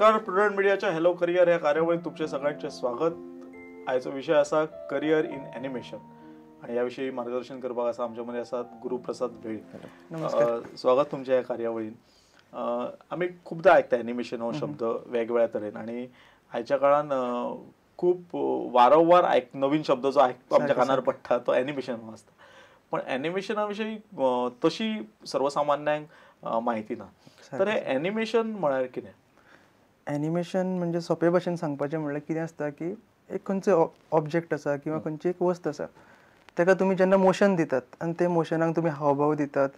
नमस्कार प्रुडंट मिडियाच्या hello career या कार्यावळीत तुमचे सगळ्यांचे स्वागत आयचो विषय असा करिअर इन ॲनिमेशन आणि याविषयी मार्गदर्शन करपाक असा आमच्यामध्ये असा गुरुप्रसाद भेळ स्वागत तुमच्या या कार्यावळीत आम्ही खूपदा ऐकता ॲनिमेशन हो शब्द वेगवेगळ्या तरेन आणि आयच्या काळात खूप वारंवार ऐक नवीन शब्द जो ऐकतो आमच्या कानार पडटा तो ॲनिमेशन हो पण अॅनिमेशनाविषयी तशी सर्वसामान्यांक माहिती ना तर हे ॲनिमेशन म्हळ्यार कितें एनिमेशन म्हणजे सोपे भाशेन सांगपाचें म्हणल्यार कितें आसता की एक खंयचो ऑब्जेक्ट आसा किंवा खंयची एक वस्त आसा ताका तुमी जेन्ना मोशन दितात आनी ते मोशनाक तुमी हावभाव दितात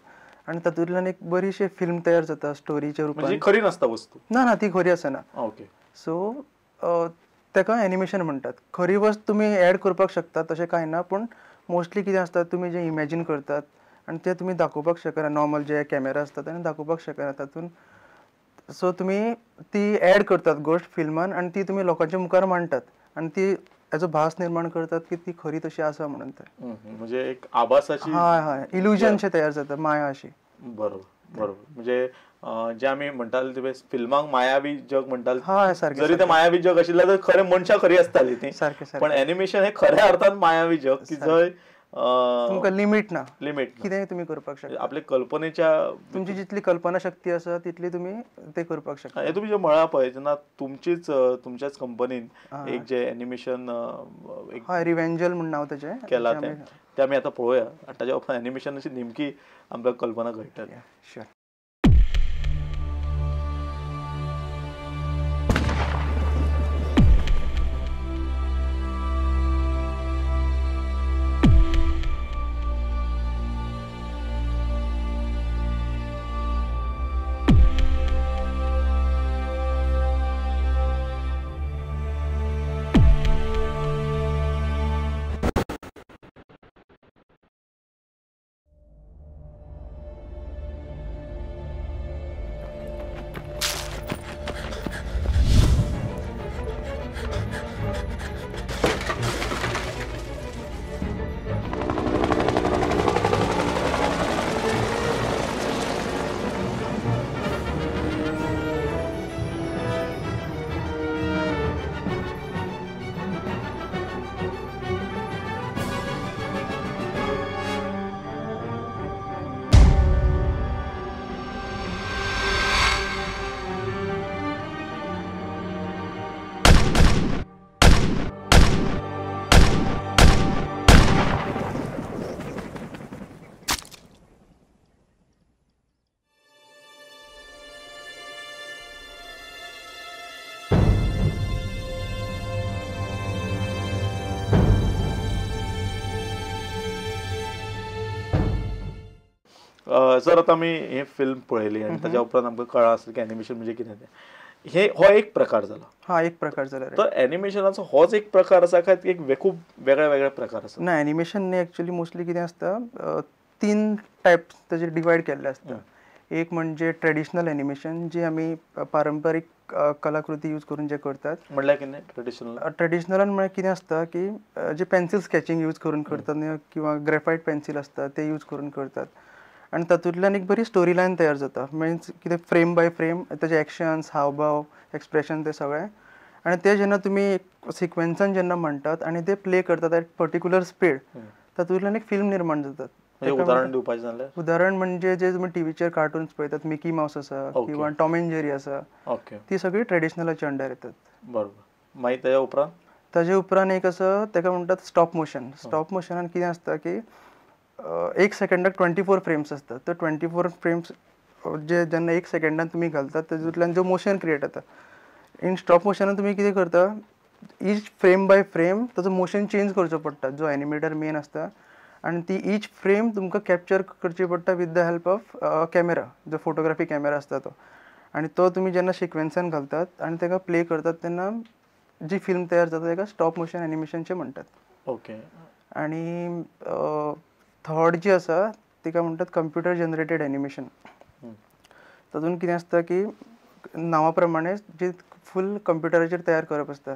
आणि तातूंतल्यान एक बरीशी फिल्म तयार जाता स्टोरीच्या रुपान म्हणजे खरी नसता वस्तू ना ना ती खरी आसना ओके सो ताका एनिमेशन म्हणटात खरी वस्त तुमी ॲड करपाक शकता तशें कांय ना पूण मोस्टली कितें आसता तुमी जें इमॅजीन करतात आणि ते तुमी दाखोवपाक शकना नॉर्मल जे कॅमेरा असतात तेन्ना दाखोवपाक शकना तातूंत सो तुम्ही ती ऍड करतात गोष्ट फिल्मान आणि ती तुम्ही लोकांच्या मुखार मांडतात आणि ती एज भास निर्माण करतात की ती खरी तशी असा म्हणून म्हणजे एक आभासाची हय हा इल्युजन तयार जाता माया अशी बरोबर बरोबर म्हणजे जे आम्ही म्हणताल ते फिल्मांक मायावी जग म्हणताल जरी ते मायावी जग आशिल्ले तर खरे मनशा खरी असताली ती पण एनिमेशन हे खऱ्या अर्थात मायावी जग की जंय तुमका लिमिट ना लिमिट कितेंय तुम्ही करपाक शकता आपले कल्पनेच्या तुमची जितली कल्पना शक्ती आसा तितली तुम्ही ते करपाक शकता हे तुम्ही जे मळा पळय जेन्ना तुमचीच तुमच्याच कंपनीन एक जे एनिमेशन हा रिव्हेंजल म्हण नाव त्याचे केला तें तें आता आतां पळोवया त्याच्या ताच्या उपरांत अशी नेमकी आमकां कल्पना कळटली शुअर जर आतां आम्ही हे फिल्म पळयली आणि त्याच्या उपरांत आमकां कळ्ळां असेल की एनिमेशन म्हणजे कितें हे हो एक प्रकार झाला हा एक प्रकार झाला तर एनिमेशनाचो होच एक प्रकार आसा काय एक खूप वेगळे वेगळे प्रकार आसा ना एनिमेशन न्ही एक्चुअली मोस्टली किती आसता तीन टाईप त्याचे डिवायड केल्ले आसता एक म्हणजे ट्रेडिशनल एनिमेशन जे आम्ही पारंपरिक कलाकृती यूज करून जे करतात म्हणल्यार कितें ट्रेडिशनल म्हणजे म्हणल्यार कितें आसता की जे पेन्सिल स्केचिंग यूज करून करतात किंवा ग्रेफायट पेन्सिल आसता ते यूज करून करतात आणि तातूंतल्यान एक बरी स्टोरी लायन तयार जाता मिन्स कितें फ्रेम बाय फ्रेम त्याचे एक्शन्स हावभाव एक्सप्रेशन ते सगळें आणि ते जेन्ना तुमी सिक्वेन्सान जेन्ना म्हणटात आणि ते प्ले करतात एट पर्टिक्युलर स्पीड तातूंतल्यान एक फिल्म निर्माण जातात म्हणजे उदाहरण उदाहरण म्हणजे जे तुमी टीव्हीचेर कार्टून्स पळयतात मिकी माऊस आसा किंवा टॉम एंड जेरी आसा ती सगळी ट्रेडिशनल अंडर येतात बरोबर ताज्या उपरांत उपरांत एक असं ते म्हणतात स्टॉप मोशन स्टॉप मोशनान किती असतं की एक सेकंडात ट्वेंटी फोर फ्रेम्स असतात तो ट्वेंटी फोर फ्रेम्स जे जेन्ना एक सेकंडात तुमी घालतात तेतूंतल्यान जो मोशन क्रिएट जाता इन स्टॉप मोशन तुम्ही कितें करता ईच फ्रेम बाय फ्रेम ताचो मोशन चेंज करचो पडटा जो एनिमेटर मेन आसता आणि ती ईच फ्रेम तुमकां कॅप्चर करची पडटा with the help of camera जो फोटोग्राफी कॅमेरा आसता तो आनी तो तुम्ही जेन्ना सिक्वेन्सान घालतात आणि ताका प्ले करतात त्यांना जी फिल्म तयार जाता ताका स्टॉप मोशन एनिमेशनचे म्हणतात ओके okay. थर्ड जी ती तिका म्हणतात कम्प्युटर जनरेटेड एनिमेशन तातून किती असतं की नावाप्रमाणे जे फुल फूल तयार करत असतं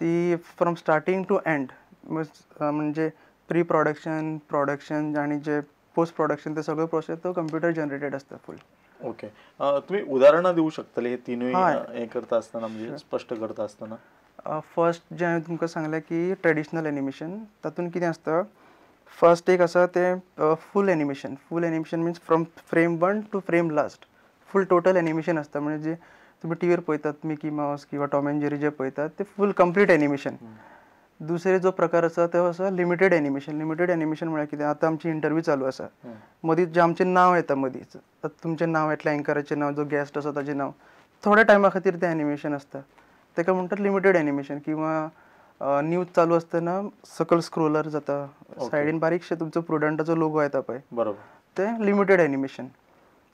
ती फ्रॉम स्टार्टींग टू एंड म्हणजे प्री प्रोडक्शन प्रोडक्शन आणि जे पोस्ट प्रोडक्शन ते सगळे प्रोसेस तो कम्प्युटर जनरेटेड असतं फुल ओके तुम्ही उदाहरणं देऊ शकतले हे तिनूय हे करता असताना म्हणजे स्पष्ट करता असताना फर्स्ट जे हांवें तुमकां सांगलें की ट्रेडिशनल एनिमेशन तातूंत कितें आसता फर्स्ट एक असं ते full animation full animation means from frame one to frame last full total animation असतं म्हणजे जे तुम्ही टी व्हीवर पळतात मिकी माऊस किंवा टॉम अँड जेरी जे पळतात ते फुल कम्प्लीट ॲनिमेशन दुसरे जो प्रकार असा तो असा लिमिटेड ॲनिमेशन लिमिटेड ॲनिमेशन म्हणजे कितें आता आमची इंटरव्यू चालू असा मदींच जे आमचे नाव येता मदींच तुमचे नाव येतलें एंकराचें नाव जो गेस्ट आसा त्याचे नाव थोड्या टायमा खातीर ते ॲनिमेशन आसता का म्हणतात लिमिटेड ॲनिमेशन किंवा न्यूज चालू असताना सकल स्क्रोलर जाता सायडीन बारीकशे तुमचो प्रोडंटाचो लोगो येता पळय बरोबर ते लिमिटेड ॲनिमेशन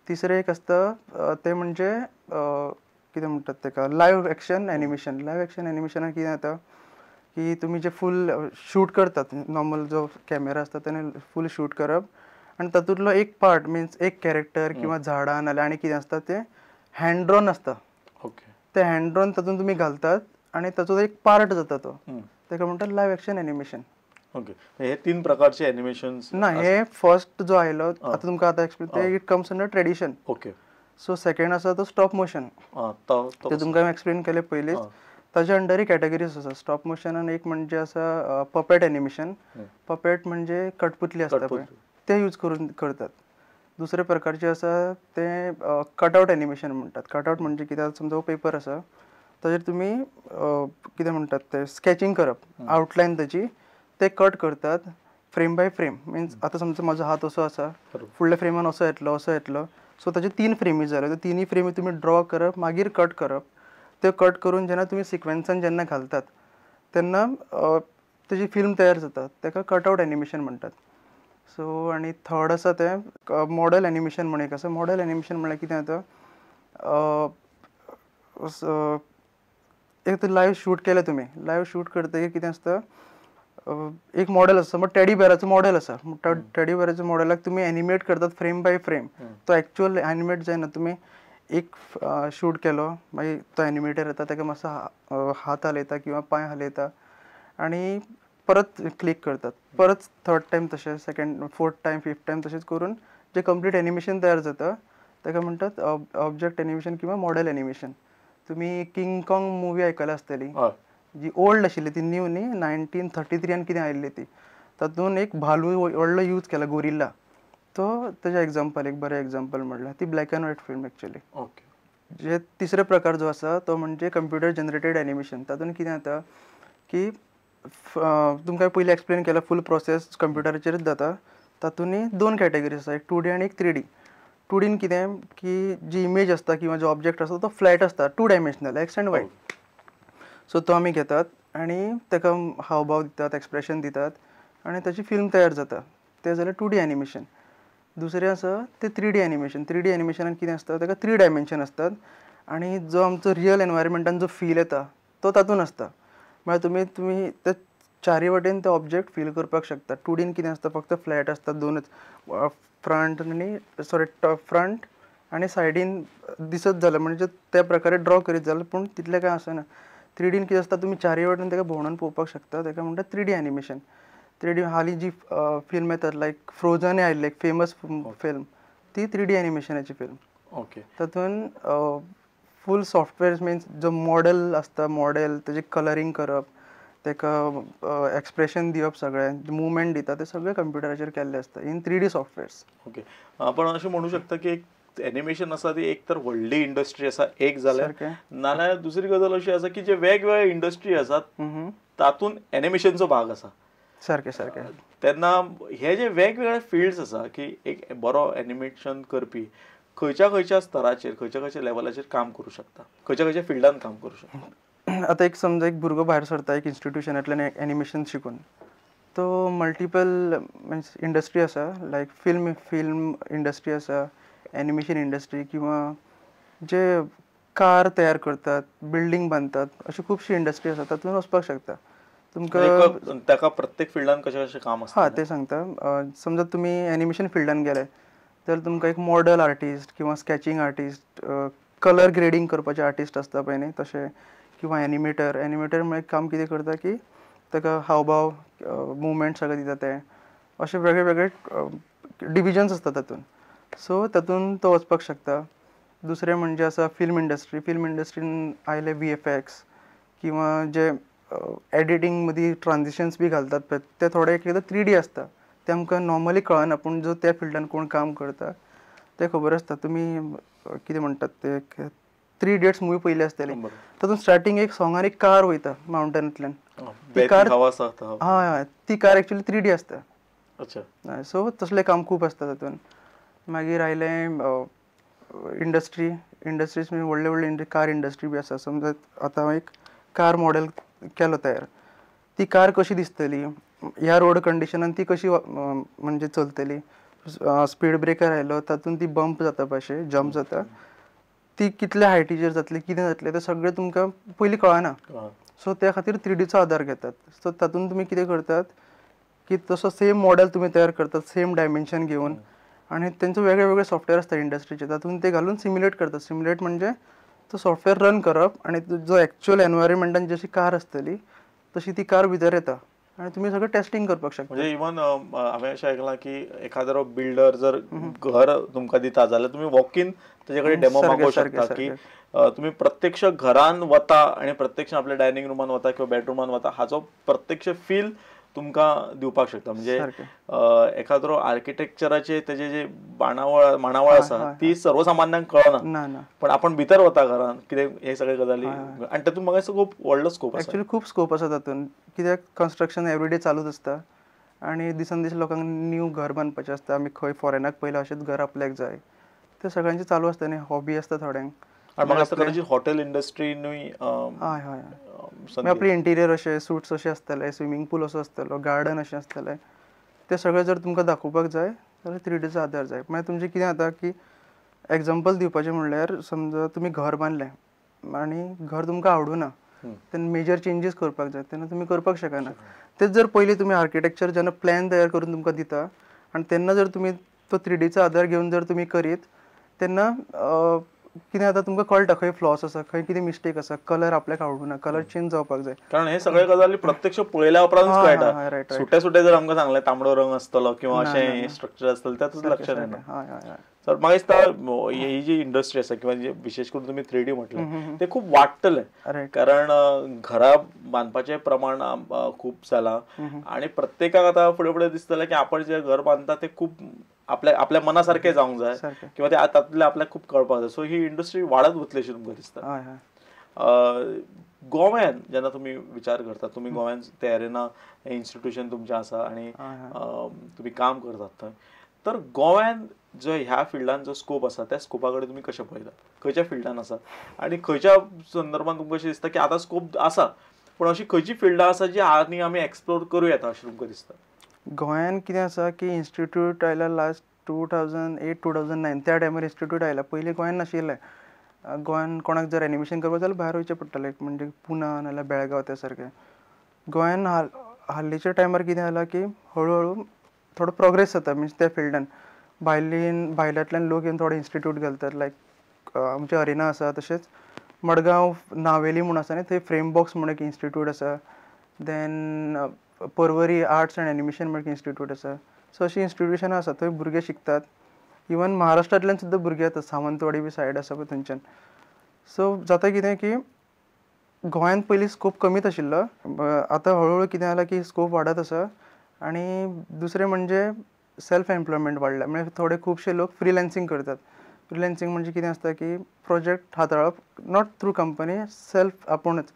तिसरं एक असतं ते म्हणजे म्हणतात ते का live action animation live action animation किती जाता की तुम्ही जे फुल शूट करतात नॉर्मल जो कॅमेरा असतात त्याने फुल शूट करप आणि तातूंतलो एक पार्ट मिन्स एक कॅरेक्टर किंवा झाडां नाल्या आणि कितें आसता तें हँड्रॉन असतं ओके ते हँड्रॉन तुम्ही घालतात आणि त्याचा एक पार्ट जाता तो त्याला म्हणतात लाईव्ह ऍक्शन एनिमेशन ओके हे तीन प्रकारचे एनिमेशन ना हे फर्स्ट जो आयलो आता तुमका आता explain it comes under tradition okay so second असा तो स्टॉप मोशन ते तुमका हांवें एक्सप्लेन पहिले त्याच्या अंडर ही कॅटेगरीज असतात स्टॉप आणि एक म्हणजे आसा पपेट एनिमेशन पपेट म्हणजे कटपुतली आसता ते यूज करून करतात दुसरे प्रकारचे आसा ते कटआउट एनिमेशन म्हणतात कटआउट म्हणजे कितें समजा पेपर आसा ताजेर तुम्ही कितें म्हणतात ते स्केचिंग करप आउटलाईन त्याची ते कट करतात फ्रेम बाय फ्रेम मिन्स आता समजा माझा हात असं असा फुडल्या फ्रेमान असं येतलो असं येतलो सो त्याचे तीन फ्रेमी झाले तर तिन्ही फ्रेमी तुम्ही ड्रॉ करप मागीर कट करप ते कट करून जेन्ना तुम्ही सिक्वेन्सान जेन्ना घालतात त्यांना त्याची फिल्म तयार जाता कट कटआउट एनिमेशन म्हणतात सो आणि थर्ड आसा ते मॉडल एनिमेशन म्हण एक आसा मॉडल एनिमेशन म्हणल्यार कितें जाता एक तर लाईव्ह शूट केलं तुम्ही लाईव्ह शूट करतकीर किती असतं एक मॉडेल असतं मग टेडी बेराचं मॉडेल आसा टेडी बेराच्या मॉडेलला तुम्ही एनिमेट करतात फ्रेम बाय फ्रेम तो ॲक्च्युअल एनिमेट जायना तुम्ही एक शूट केलं मागीर तो एनिमेटर येता ताका मातसो हात हालयता किंवा पांय हालयता आणि परत क्लिक करतात परत थर्ड टाईम तसेच second fourth time fifth time तसेच करून जे कंप्लीट एनिमेशन तयार जातं ताका म्हणतात ऑब्जेक्ट एनिमेशन किंवा मॉडेल एनिमेशन तुम्ही किंग कॉंग मुवी आयकला आसतली जी ओल्ड आशिल्ली ती न्यू नी नायन्टीन थर्टी थ्री कितें आयिल्ली ती तातूंत एक भालू व्हडलो यूज केला गोरिल्ला तो त्याच्या एग्जांपल एक बरं एग्जाम्पल म्हणल्यार ती black and white film actually okay जे तिसरे प्रकार जो असा तो म्हणजे कंप्युटर जनरेटेड एनिमेशन तातूंत किती आता की तुमकां पयलीं एक्सप्लेन केला फूल प्रोसेस कंप्युटराचेरच जाता तातूंत दोन कॅटेगरीज आसा एक टू डी आनी एक थ्री डी टुडीन कितें की जी इमेज आसता किंवा जो ऑब्जेक्ट आसता तो फ्लॅट आसता two dimensional X and Y so तो आम्ही घेतात आनी ताका हावभाव दितात एक्सप्रेशन दितात आणि त्याची फिल्म तयार जाता ते जाल्यार टू डी एनिमेशन दुसरें आसा तें three D animation three D एनिमेशनान कितें आसता ताका थ्री डायमेन्शन आसतात आनी जो आमचो रियल एनवायरमेंटान जो फील येता तो तातूंत आसता म्हळ्यार म्हणजे तुमी तुमी ते चारी वटेन ते ऑब्जेक्ट फील करपाक शकता टू डीन कितें आसता फक्त फ्लॅट आसता दोनच फ्रंट आणि सॉरी टॉप फ्रंट आनी सायडीन दिसत झालं म्हणजे त्या प्रकारे ड्रॉ करीत पण पूण तितलें कांय आसना थ्री डीन किती आसता तुमी चारय वाटून ताका भोवणून पळोवपाक शकता ताका म्हणटा three D animation three D हाली जी फिल्म येतात लाईक फ्रोझन आयिल्ली लाईक फेमस फिल्म ती थ्री डी एनिमेशनाची फिल्म ओके तातूंत फुल सॉफ्टवेअर मिन्स जो मॉडेल आसता मॉडेल त्याचे कलरींग करप तेका एक्सप्रेशन दिवप सगळें मुवमेंट दिता तें सगळें कम्प्युटराचेर केल्लें आसता in three D softwares okay आपण अशें म्हणू शकता की एक एनिमेशन आसा ती एक तर व्हडली इंडस्ट्री आसा एक जाल्यार नाल्यार दुसरी गजाल अशी आसा की जे वेगवेगळे इंडस्ट्री आसात तातूंत एनिमेशनचो भाग आसा सारकें सारकें तेन्ना हे जे वेगवेगळे फिल्ड्स आसा की एक बरो एनिमेशन करपी खंयच्या खंयच्या स्तराचेर खंयच्या खंयच्या लेवलाचेर काम करू शकता खंयच्या खंयच्या फिल्डान काम करू शकता आता एक समजा एक भुरगो बाहेर सरता एक इन्स्टिट्युशनांतल्यान एनिमेशन शिकून तो मल्टिपल मिन्स इंडस्ट्री असा लाईक फिल्म फिल्म इंडस्ट्री असा एनिमेशन इंडस्ट्री किंवा जे कार तयार करतात बिल्डींग बांधतात अशी खूपशी इंडस्ट्री असतात तातूंत वचपाक शकता तुमकां ताका प्रत्येक फिल्डान कशें कशें काम आसा हां तें सांगता समजा तुमी एनिमेशन फिल्डान गेले तर तुमकां एक मॉडल आर्टिस्ट किंवा स्कॅचिंग आर्टिस्ट कलर ग्रेडिंग करपाचे आर्टिस्ट आसता पळय न्ही तशें किंवा एनिमेटर एनिमेटर म्हणजे काम किती करता की ताका हावभाव मुवमेंट सगळे दिता ते असे वेगळे वेगळे डिव्हिजन्स आसता तातूंत सो तातूंत तो वचपाक शकता दुसरे म्हणजे असं फिल्म इंडस्ट्री फिल्म इंडस्ट्रीन आयले व्ही एफ एक्स किंवा जे एडिटींग मदीं ट्रान्झिशन्स बी घालतात ते थोडे एक एकदा थ्री डी आसता ते आमकां नॉर्मली कळना पूण जो त्या फिल्डान कोण काम करता ते खबर आसता तुम्ही किती म्हणतात ते थ्री डेट्स मूवी पहिले आसतली तातूंत स्टार्टींग एक सोंगार एक कार वयता मावंटनांतल्यान ती कार हा ती कार ऍक्च्युली थ्री डी आसता सो तसले काम खूप आसता तातून मागीर आयलें इंडस्ट्री इंडस्ट्रीज म्हणजे व्हडले व्हडले कार इंडस्ट्री बी आसा समजा आता एक कार मॉडेल केलो तयार ती कार कशी दिसतली ह्या रोड कंडिशनान ती कशी म्हणजे चलतली स्पीड ब्रेकर आयलो तातून ती बंप जाता पाशे जंप जाता ती कितल्या हायटीचेर जातली किती जातले ते सगळे तुमकां पयलीं कळना सो त्या खातीर थ्री डीचो आधार घेतात सो तातूंत तुमी कितें करतात की तसो सेम मॉडेल तुमी तयार करतात सेम डायमेन्शन घेऊन आणि त्यांचं वेगळे वेगळे सॉफ्टवेअर असतात इंडस्ट्रीचे तातून ते घालून सिम्युलेट करतात सिम्युलेट म्हणजे तो सॉफ्टवेअर रन करप आणि जो ॲक्च्युअल एनवायरमेंटान जशी कार असतली तशी ती कार भितर येता आणि तुम्ही सगळं टेस्टिंग करपाक शकता म्हणजे इवन हांवें अशें आयकलां की एखादो बिल्डर जर घर तुमकां दिता जाल्यार तुमी वॉक इन तेजे कडेन डेमो शकता की तुम्ही प्रत्यक्ष घरान वता आणि प्रत्यक्ष आपल्या डायनिंग रुमान वता किंवा बेडरुमान वता हाचो प्रत्यक्ष फील तुमका दिवपाक शकता म्हणजे एखादो आर्किटेक्चराचे तेजे जे बाणावळ मानावळ आसा ती सर्वसामान्यांक कळना पण आपण भितर वता घरान कितें हे सगळे गजाली आणि तातूंत म्हाका खूप व्हडलो स्कोप एक्चुअली खूप स्कोप आसा तातूंत कित्याक कन्स्ट्रक्शन एवरीडे चालूच आसता आनी दिसान दीस लोकांक न्यू घर बांदपाचें आसता आमी खंय फॉरेनाक पहिला अशेंच घर आपल्याक जाय ते सगळ्यांचे चालू आसता आणि हॉबी आसता थोड्यांक म्हाका हॉटेल इंडस्ट्री हय हय हय आपले इंटिरियर अशे सुट्स असे आसतले स्विमींग पूल असो आसतलो गार्डन अशें आसतलें तें सगळें जर तुमकां दाखोवपाक जाय जाल्यार थ्री डेज आधार जाय मागीर म्हणजे तुमचें कितें जाता की एग्जाम्पल दिवपाचें म्हणल्यार समजा तुमी घर बांदलें आनी घर तुमकां आवडूना तेन्ना मेजर चेंजीस करपाक जाय तेन्ना तुमी करपाक शकना तेच जर पयलीं तुमी आर्किटेक्चर जेन्ना प्लॅन तयार करून तुमकां दिता आनी तेन्ना जर तुमी तो थ्री चा आधार घेवन जर तुमी करीत तेन्ना कितें आता तुमकां कळटा खंय फ्लॉस आसा खंय कितें मिस्टेक आसा कलर आपल्याक आवडूं ना कलर चेंज जावपाक जाय कारण हे सगळे गजाली प्रत्यक्ष पळयल्या उपरांतच कळटा सुटे सुटे जर आमकां सांगले तांबडो रंग आसतलो किंवा अशें स्ट्रक्चर आसतलें तेतूच लक्ष येना सर म्हाका दिसता ही जी इंडस्ट्री आसा किंवा विशेष करून तुमी थ्री डी म्हटले ते खूब वाडटलें कारण घरा बांधपाचे प्रमाण खूप जालां आणि प्रत्येकाक आता फुडें फुडें दिसतलें की आपण जे घर बांदता ते खूप आपल्या आपल्या मनासारखे जावंक जाय किंवा ते त्यातल्या आपल्या खूप कळपाक जाय सो ही इंडस्ट्री वाडत वतली अशी तुमकां दिसता गोव्यान जेन्ना तुम्ही विचार करता तुम्ही गोव्यान ते इन्स्टिट्यूशन तुमचें आसा आनी तुमी काम करतात थंय तर गोव्यान जो ह्या फिल्डान जो स्कोप आसा त्या स्कोपाकडे तुम्ही तुमी कशें पळयतात खंयच्या फिल्डान आसा आनी खंयच्या संदर्भात तुमकां अशें दिसता की आता स्कोप असा पण अशी खंयची फिल्डां आसा जी आनी आमी एक्सप्लोर करूं येता अशें तुमकां दिसता गोंयान कितें आसा की इन्स्टिट्यूट आयला last two thousand eight two thousand nine त्या टायमार इन्स्टिट्यूट आयला पयलीं गोंयान नाशिल्लें गोंयान कोणाक जर एनिमेशन करपा जाल्यार भायर वयचें पडटलें म्हणजे पुना नाजाल्यार बेळगांव त्या सारकें गोंयान हाल हालींच्या टायमार कितें जालां की हळूहळू थोडो प्रोग्रेस जाता मिन्स त्या फिल्डान भायलीन भायल्यांतल्यान लोक येवन थोडे इन्स्टिट्यूट घालतात लायक आमचे हरिना आसा तशेंच मडगांव नावेली म्हूण आसा आनी थंय फ्रेम बॉक्स म्हूण एक इन्स्टिट्यूट आसा then Porvorim arts and animation म्हणून इन्स्टिट्यूट आसा सो अशी इन्स्टिट्युशनां आसा थंय भुरगे शिकतात इवन महाराष्ट्रांतल्यान सुद्दां भुरगे येतात सावंतवाडी बी सायड आसा पळय थंयच्यान सो जाता कितें की गोंयांत पयलीं स्कोप कमीच आशिल्लो आतां हळूहळू कितें जालां की स्कोप वाडत आसा आनी दुसरें म्हणजे सेल्फ एम्प्लॉयमेंट वाडला म्हणजे थोडे खुबशे लोक फ्रिलॅन्सींग करतात फ्रिलॅन्सींग म्हणजे कितें आसता की प्रोजेक्ट हाताळप नॉट थ्रू कंपनी सेल्फ आपुणूच